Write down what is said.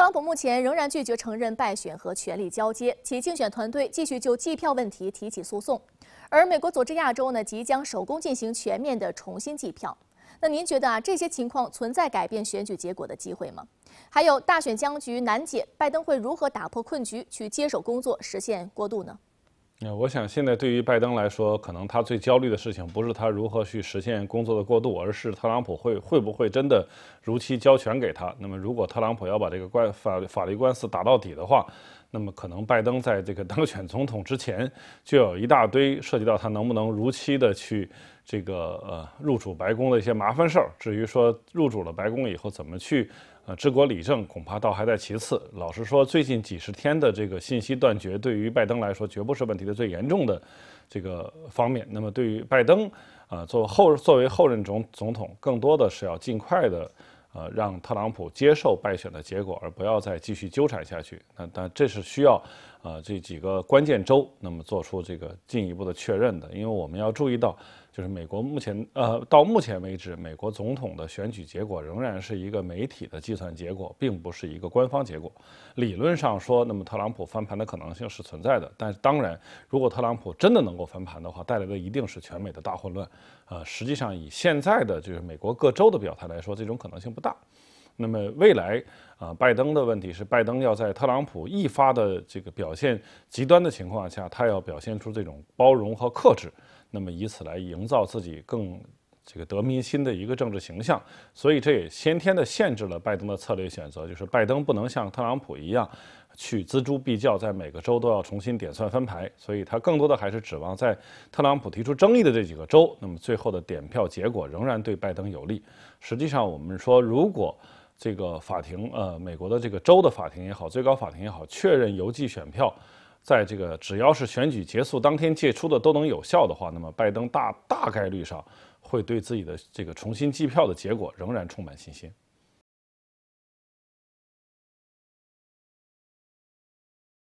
特朗普目前仍然拒绝承认败选和权力交接，其竞选团队继续就计票问题提起诉讼。而美国佐治亚州呢，即将手工进行全面的重新计票。那您觉得啊，这些情况存在改变选举结果的机会吗？还有大选僵局难解，拜登会如何打破困局去接手工作，实现过渡呢？那我想，现在对于拜登来说，可能他最焦虑的事情不是他如何去实现工作的过渡，而是特朗普会会不会真的如期交权给他。那么，如果特朗普要把这个关法法律官司打到底的话，那么可能拜登在这个当选总统之前就有一大堆涉及到他能不能如期的去。这个呃，入主白宫的一些麻烦事儿。至于说入主了白宫以后怎么去呃治国理政，恐怕倒还在其次。老实说，最近几十天的这个信息断绝，对于拜登来说绝不是问题的最严重的这个方面。那么对于拜登啊，做后作为后任总总统，更多的是要尽快的。呃，让特朗普接受败选的结果，而不要再继续纠缠下去。那但这是需要，呃，这几个关键州那么做出这个进一步的确认的。因为我们要注意到，就是美国目前，呃，到目前为止，美国总统的选举结果仍然是一个媒体的计算结果，并不是一个官方结果。理论上说，那么特朗普翻盘的可能性是存在的。但是，当然，如果特朗普真的能够翻盘的话，带来的一定是全美的大混乱。呃，实际上以现在的就是美国各州的表态来说，这种可能性不。大，那么未来啊，拜登的问题是，拜登要在特朗普一发的这个表现极端的情况下，他要表现出这种包容和克制，那么以此来营造自己更这个得民心的一个政治形象。所以这也先天的限制了拜登的策略选择，就是拜登不能像特朗普一样。去锱铢必较，在每个州都要重新点算翻牌，所以他更多的还是指望在特朗普提出争议的这几个州，那么最后的点票结果仍然对拜登有利。实际上，我们说，如果这个法庭，呃，美国的这个州的法庭也好，最高法庭也好，确认邮寄选票在这个只要是选举结束当天借出的都能有效的话，那么拜登大大概率上会对自己的这个重新计票的结果仍然充满信心。